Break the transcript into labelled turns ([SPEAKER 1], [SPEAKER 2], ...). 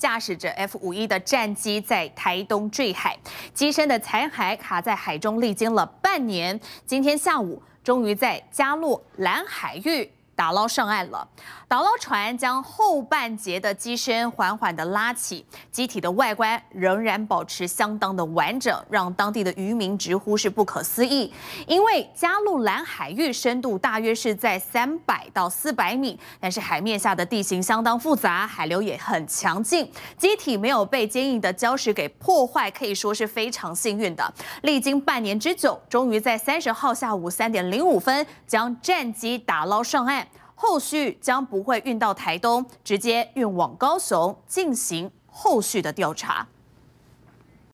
[SPEAKER 1] 驾驶着 F 五一的战机在台东坠海，机身的残骸卡在海中历经了半年，今天下午终于在加洛蓝海域。打捞上岸了，打捞船将后半截的机身缓缓地拉起，机体的外观仍然保持相当的完整，让当地的渔民直呼是不可思议。因为加禄兰海域深度大约是在三百到四百米，但是海面下的地形相当复杂，海流也很强劲，机体没有被坚硬的礁石给破坏，可以说是非常幸运的。历经半年之久，终于在三十号下午三点零五分将战机打捞上岸。后续将不会运到台东，直接运往高雄进行后续的调查。